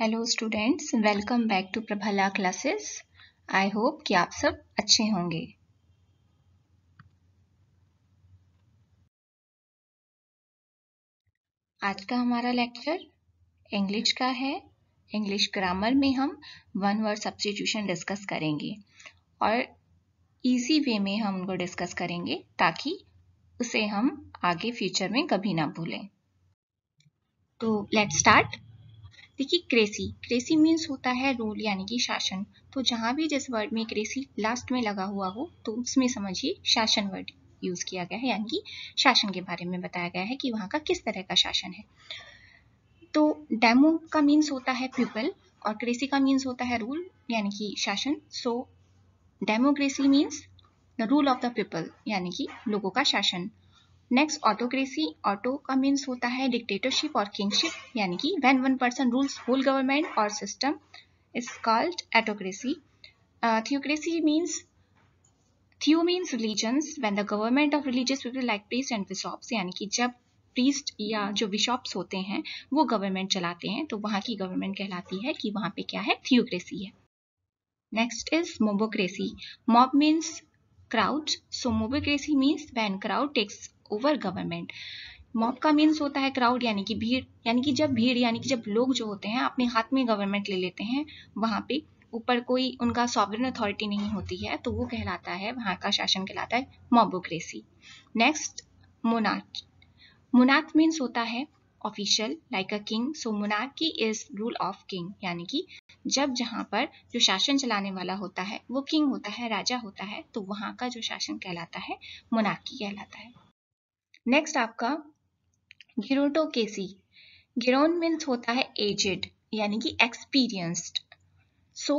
Hello students welcome back to Prabhala classes I hope कि आप सब अच्छे होंगे आज का हमारा लेक्चर इंग्लिश का है इंग्लिश ग्रामर में हम वन वर्ड सब्सटीट्यूशन डिस्कस करेंगे और इजी वे में हम उनको डिस्कस करेंगे ताकि उसे हम आगे फ्यूचर में कभी ना भूलें तो लेट्स स्टार्ट देखिए क्रेसी क्रेसी मीन्स होता है रूल यानी कि शासन तो जहां भी जिस वर्ड में क्रेसी लास्ट में लगा हुआ हो तो उसमें समझिए शासन वर्ड यूज़ किया गया है यानी कि शासन के बारे में बताया गया है कि वहां का किस तरह का शासन है तो डेमो का मीन्स होता है पीपल और क्रेसी का मीन्स होता है रूल यानी कि शासन so democracy means the rule of the people यानी कि लोगों का शासन नेक्स्ट ऑटोक्रेसी ऑटो का मीन्स होता है डिक्टेटरशिप और किंगशिप यानी कि when one person rules whole government और system is called autocracy theocracy means theo means religions when the government of religious people like priest and bishops यानी कि जब प्रीस्ट या जो विशॉप्स होते हैं वो गवर्नमेंट चलाते हैं तो वहाँ की गवर्नमेंट कहलाती है कि वहाँ पे क्या है थियोक्रेसी है next is mobocracy mob means crowd so mobocracy means when crowd takes over government mob का मीन्स होता है क्राउड यानी कि भीड़ यानी कि जब भीड़ यानी कि जब लोग जो होते हैं अपने हाथ में गवर्नमेंट ले लेते हैं वहाँ पे ऊपर कोई उनका सॉवरन अथॉरिटी नहीं होती है तो वो कहलाता है वहाँ का शासन कहलाता है mobocracy next monarch monarch means होता है official like a king so monarchy is rule of king यानी कि जब जहाँ पर जो शासन चलाने वाला होता है वो किंग होता है राजा होता है तो वहाँ का जो शासन कहलाता है मोनार्की कहलाता है नेक्स्ट आपका केसी गिरोन मीन्स होता है एजेड यानी कि एक्सपीरियंस्ड सो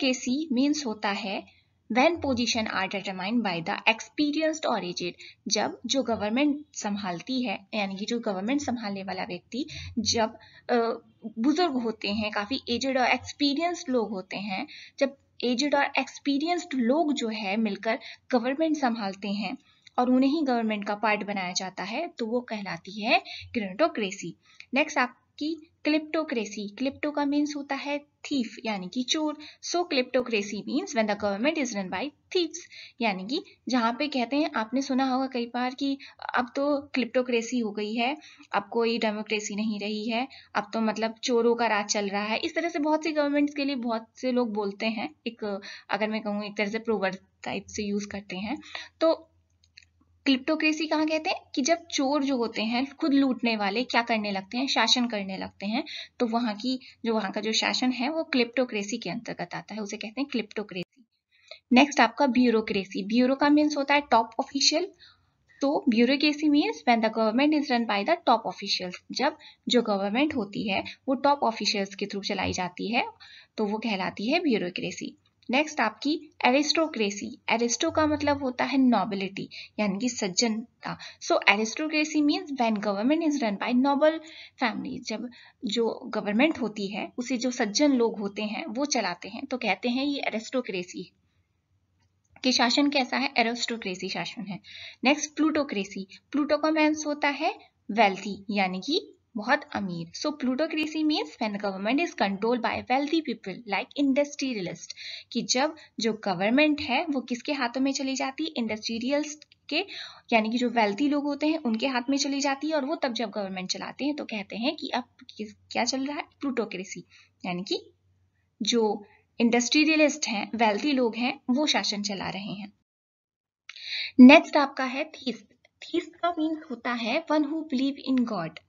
केसी मीन्स होता है when position are determined by the experienced और एजेड जब जो गवर्नमेंट संभालती है यानी कि जो गवर्नमेंट संभालने वाला व्यक्ति जब बुजुर्ग होते हैं काफ़ी एजेड और एक्सपीरियंस्ड लोग होते हैं जब एजेड और एक्सपीरियंस्ड लोग जो है मिलकर गवर्नमेंट संभालते हैं और उन्हें ही गवर्नमेंट का पार्ट बनाया जाता है तो वो कहलाती है ग्रेनोटोक्रेसी नेक्स्ट आपकी क्लिप्टोक्रेसी क्लिप्टो का मीन्स होता है थीफ यानी कि चोर so kleptocracy means when the government is run by thieves यानी कि जहाँ पे कहते हैं आपने सुना होगा कई बार कि अब तो क्लिप्टोक्रेसी हो गई है अब कोई डेमोक्रेसी नहीं रही है अब तो मतलब चोरों का राज चल रहा है इस तरह से बहुत सी गवर्नमेंट्स के लिए बहुत से लोग बोलते हैं एक अगर मैं कहूँ एक तरह से प्रोवर्ड टाइप से यूज करते हैं तो क्लिप्टोक्रेसी कहाँ कहते हैं कि जब चोर जो होते हैं खुद लूटने वाले क्या करने लगते हैं शासन करने लगते हैं तो वहां की जो वहां का जो शासन है वो क्लिप्टोक्रेसी के अंतर्गत आता है उसे कहते हैं क्लिप्टोक्रेसी नेक्स्ट आपका ब्यूरोक्रेसी ब्यूरो का मीन्स होता है टॉप ऑफिशियल तो bureaucracy means when the government is run by the top officials जब जो गवर्नमेंट होती है वो टॉप ऑफिशियल्स के थ्रू चलाई जाती है तो वो कहलाती है ब्यूरोक्रेसी नेक्स्ट आपकी एरिस्टोक्रेसी एरिस्टो का मतलब होता है नॉबिलिटी यानी कि सज्जनता so aristocracy means when government is run by noble family जब जो गवर्नमेंट होती है उसे जो सज्जन लोग होते हैं वो चलाते हैं तो कहते हैं ये एरिस्टोक्रेसी के शासन कैसा है एरिस्टोक्रेसी शासन है नेक्स्ट प्लूटोक्रेसी प्लूटो का मैं होता है वेल्थी यानी कि बहुत अमीर so plutocracy means when government is control by wealthy people like industrialist कि जब जो गवर्नमेंट है वो किसके हाथों में चली जाती है इंडस्ट्रियलिस्ट के यानी कि जो वेल्थी लोग होते हैं उनके हाथ में चली जाती है और वो तब जब गवर्नमेंट चलाते हैं तो कहते हैं कि अब क्या चल रहा है प्लूटोक्रेसी यानी कि जो इंडस्ट्रियलिस्ट हैं वेल्थी लोग हैं वो शासन चला रहे हैं नेक्स्ट आपका है थीस्ट थीस्ट का मीन्स होता है one who believe in God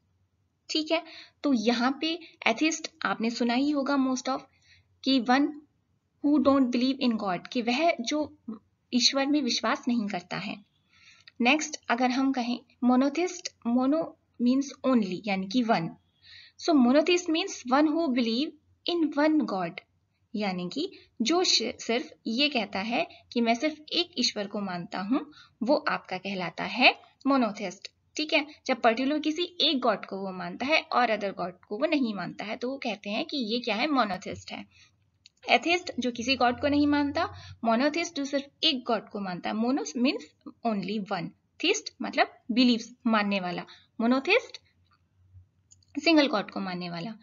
ठीक है तो यहाँ पे एथिस्ट आपने सुना ही होगा मोस्ट ऑफ कि one who don't believe in God कि वह जो ईश्वर में विश्वास नहीं करता है नेक्स्ट अगर हम कहें मोनोथिस्ट मोनो मीन्स ओनली यानी कि one so monotheist means one who believe in one God यानी कि जो सिर्फ ये कहता है कि मैं सिर्फ एक ईश्वर को मानता हूं वो आपका कहलाता है मोनोथिस्ट ठीक है जब पर्टिकुलर किसी एक गॉड को वो मानता है और अदर गॉड को वो नहीं मानता है तो वो कहते हैं कि ये क्या है मोनोथिस्ट है एथिस्ट जो किसी गॉड को नहीं मानता मोनोथिस्ट जो सिर्फ एक गॉड को मानता है monos means only one theist मतलब बिलीव मानने वाला मोनोथिस्ट सिंगल गॉड को मानने वाला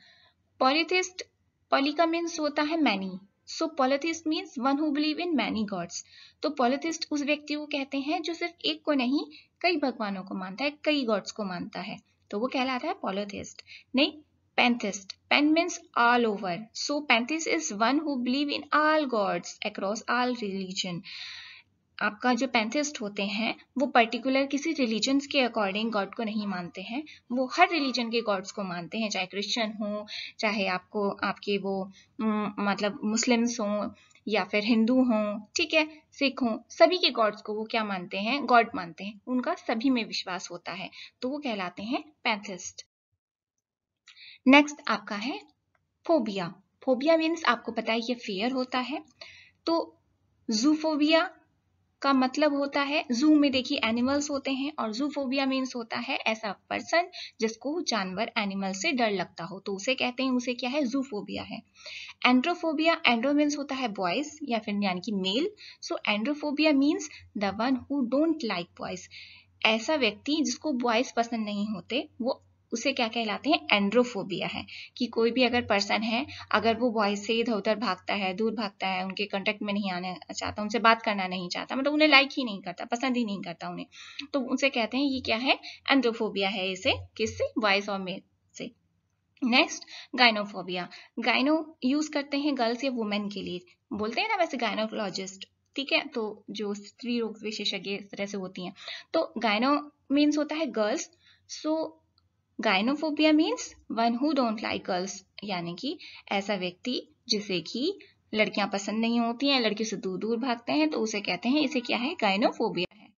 पॉलिथिस्ट पॉलिका मीन्स होता है many so polytheist means one who believe in many gods तो पॉलिथिस्ट उस व्यक्ति को कहते हैं जो सिर्फ एक को नहीं कई भगवानों को मानता है कई गॉड्स को मानता है तो वो कहलाता है पॉलोथिस्ट नहीं pantheist pan means all over so pantheist is one who believe in all gods across all religion आपका जो पैंथिस्ट होते हैं वो पर्टिकुलर किसी रिलीजन के अकॉर्डिंग गॉड को नहीं मानते हैं वो हर रिलीजन के गॉड्स को मानते हैं चाहे क्रिश्चियन हो चाहे आपको आपके वो मतलब मुस्लिम्स हों या फिर हिंदू हों ठीक है सिख हों सभी के गॉड्स को वो क्या मानते हैं गॉड मानते हैं उनका सभी में विश्वास होता है तो वो कहलाते हैं पैथिस्ट नेक्स्ट आपका है फोबिया फोबिया मीन्स आपको पता है ये फेयर होता है तो जूफोबिया का मतलब होता है जू में देखिए एनिमल्स होते हैं और जू फोबिया मीन्स होता है ऐसा पर्सन जिसको जानवर एनिमल से डर लगता हो तो उसे कहते हैं उसे क्या है जू फोबिया है एंड्रोफोबिया एंड्रो मीन्स होता है बॉयज या फिर यानी कि male so androphobia means the one who don't like boys ऐसा व्यक्ति जिसको बॉयज पसंद नहीं होते वो उसे क्या कहलाते हैं एंड्रोफोबिया है कि कोई भी अगर पर्सन है अगर वो बॉयज से इधर उधर भागता है दूर भागता है उनके कांटेक्ट में नहीं आना चाहता उनसे बात करना नहीं चाहता मतलब उन्हें लाइक ही नहीं करता पसंद ही नहीं करता उन्हें तो उनसे कहते हैं ये क्या है एंड्रोफोबिया है इसे किससे बॉयज और मेल से नेक्स्ट गाइनोफोबिया गाइनो यूज करते हैं गर्ल्स या वुमेन के लिए बोलते हैं ना वैसे गायनोकोलॉजिस्ट ठीक है तो जो स्त्री रोग विशेषज्ञ इस तरह से होती हैं तो गायनो मीन्स होता है girls so so, gynophobia means one who don't like girls यानी कि ऐसा व्यक्ति जिसे कि लड़कियां पसंद नहीं होती हैं लड़कियों से दूर दूर भागते हैं तो उसे कहते हैं इसे क्या है गायनोफोबिया है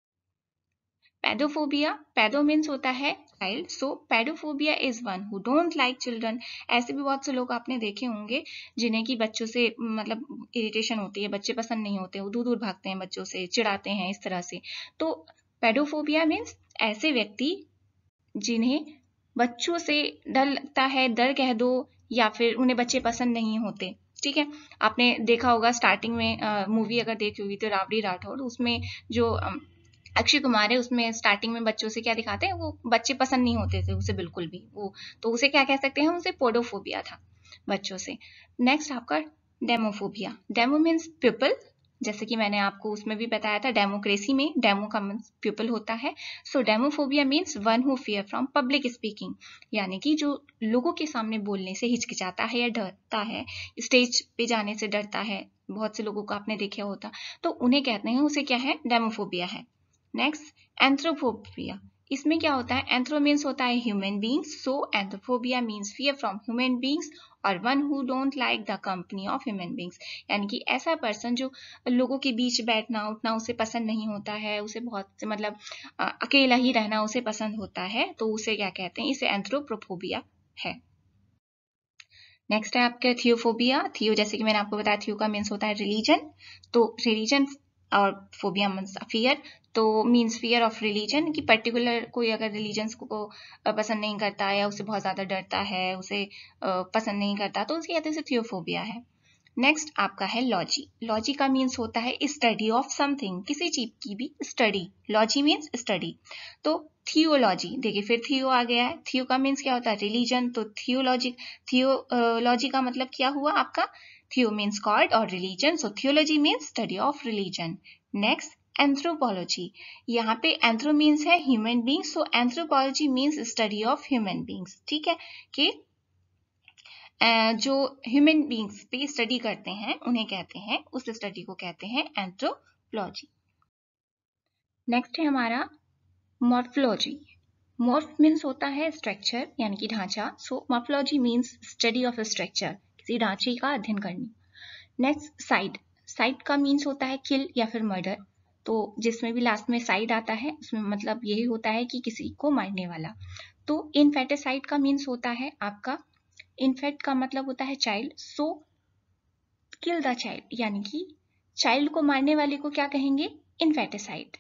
पैडोफोबिया पैडो मीन्स होता है child so paedophobia is one who don't like children ऐसे भी बहुत से लोग आपने देखे होंगे जिन्हें कि बच्चों से मतलब इरिटेशन होती है बच्चे पसंद नहीं होते वो दूर दूर भागते हैं बच्चों से चिड़ाते हैं इस तरह से तो पेडोफोबिया मीन्स ऐसे व्यक्ति जिन्हें बच्चों से डर लगता है डर कह दो या फिर उन्हें बच्चे पसंद नहीं होते ठीक है आपने देखा होगा स्टार्टिंग में मूवी अगर देखी होगी तो राबड़ी राठौर उसमें जो अक्षय कुमार है उसमें स्टार्टिंग में बच्चों से क्या दिखाते हैं वो बच्चे पसंद नहीं होते थे उसे बिल्कुल भी वो तो उसे क्या कह सकते हैं उसे पोडोफोबिया था बच्चों से नेक्स्ट आपका डेमोफोबिया डेमो मीन्स पीपल जैसे कि मैंने आपको उसमें भी बताया था डेमोक्रेसी में डेमो का पीपल होता है so demophobia means one who fear from public speaking यानी कि जो लोगों के सामने बोलने से हिचकिचाता है या डरता है स्टेज पे जाने से डरता है बहुत से लोगों को आपने देखा होता तो उन्हें कहते हैं उसे क्या है डेमोफोबिया है नेक्स्ट एंथ्रोफोबिया इसमें क्या होता है एंथ्रो मीन्स होता है human beings so anthrophobia means fear from human beings और one who don't like the company of human beings यानी कि ऐसा पर्सन जो लोगों के बीच बैठना उठना उसे पसंद नहीं होता है उसे बहुत मतलब आ, अकेला ही रहना उसे पसंद होता है तो उसे क्या कहते हैं इसे एंथ्रोप्रोफोबिया है नेक्स्ट है आपके थियोफोबिया थियो जैसे कि मैंने आपको बताया थियो का मीन्स होता है रिलीजन तो रिलीजन और फोबिया मीन्स फियर तो मीन्स फियर ऑफ रिलीजन कि पर्टिकुलर कोई अगर रिलीजन्स को, को पसंद नहीं करता है या उसे बहुत ज़्यादा डरता है उसे पसंद नहीं करता तो उसकी कहते हैं थियोफोबिया है नेक्स्ट आपका है लॉजी लॉजी का मीन्स होता है स्टडी ऑफ समथिंग किसी चीज की भी स्टडी लॉजी मीन्स स्टडी तो थियोलॉजी देखिए फिर थियो आ गया है थियो का मीन्स क्या होता है रिलीजन तो थियोलॉजी थियोलॉजी का मतलब क्या हुआ आपका Theo means God or religion. So theology means study of religion. Next, anthropology. यहाँ पे anthro means है human being. So anthropology means study of human beings. ठीक है कि जो ह्यूमन बींग्स पे स्टडी करते हैं उन्हें कहते हैं उस स्टडी को कहते हैं एंथ्रोपोलॉजी नेक्स्ट है हमारा मॉर्फोलॉजी मॉर्फ मीन्स होता है स्ट्रक्चर यानी कि ढांचा so morphology means study of structure सी ढांचे का अध्ययन करनी नेक्स्ट साइड साइड का मीन्स होता है किल या फिर मर्डर तो जिसमें भी लास्ट में साइड आता है उसमें मतलब यही होता है कि किसी को मारने वाला तो इनफेटेसाइड का मीन्स होता है आपका इनफेट का मतलब होता है child so kill the child यानी कि चाइल्ड को मारने वाले को क्या कहेंगे इनफेटेसाइड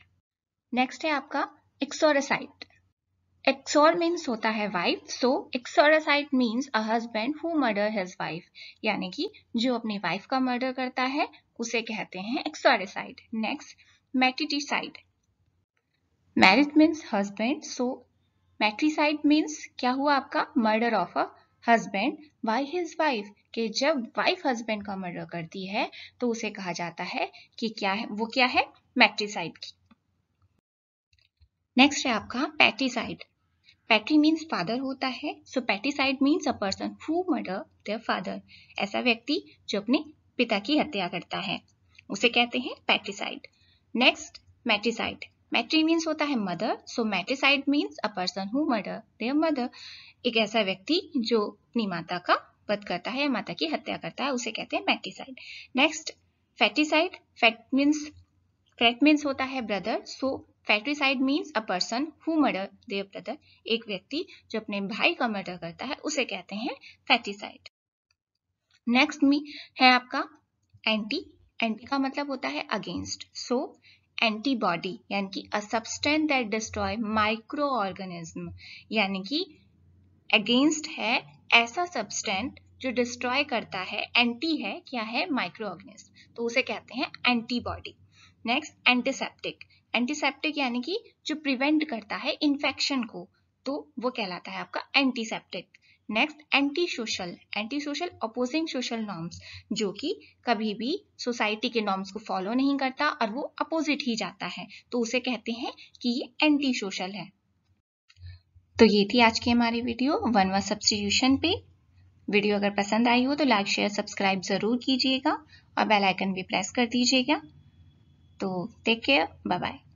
नेक्स्ट है आपका एक्सोरेसाइड एक्सोर मीन्स होता है wife so uxoricide means a husband who murder his wife यानी कि जो अपनी वाइफ का मर्डर करता है उसे कहते हैं uxoricide next mariticide marriage means husband so mariticide means क्या हुआ आपका murder of a husband by his wife के जब वाइफ हजबेंड का मर्डर करती है तो उसे कहा जाता है कि क्या है वो क्या है मैट्रिसाइड की नेक्स्ट है आपका पैट्रिसाइड पैट्री मीन्स फादर होता है so patricide means a person who murder their father ऐसा व्यक्ति जो अपने पिता की हत्या करता है उसे कहते हैं patricide next matricide matri means होता है mother so matricide means a person who murder their mother एक ऐसा व्यक्ति जो अपनी माता का वध करता है या माता की हत्या करता है उसे कहते हैं matricide next fratricide frat means frat means होता है brother so fratricide means a person who murder their brother एक व्यक्ति जो अपने भाई का मर्डर करता है उसे कहते हैं फैट्रीसाइड नेक्स्ट मी है आपका एंटी एंटी का मतलब होता है अगेंस्ट सो एंटीबॉडी यानी कि a substance that destroy micro organism यानी कि अगेंस्ट है ऐसा सब्सटेंट जो डिस्ट्रॉय करता है एंटी है क्या है माइक्रो ऑर्गेनिज्म तो उसे कहते हैं एंटीबॉडी नेक्स्ट एंटीसेप्टिक एंटीसेप्टिक यानी कि जो प्रिवेंट करता है इन्फेक्शन को तो वो कहलाता है आपका antiseptic next anti social anti social opposing social norms जो कि कभी भी सोसाइटी के नॉर्म्स को फॉलो नहीं करता और वो अपोजिट ही जाता है तो उसे कहते हैं कि ये एंटी सोशल है तो ये थी आज की हमारी वीडियो वन वन सब्सटीट्यूशन पे वीडियो अगर पसंद आई हो तो लाइक शेयर सब्सक्राइब जरूर कीजिएगा और बेल आइकन भी प्रेस कर दीजिएगा तो टेक केयर बाय बाय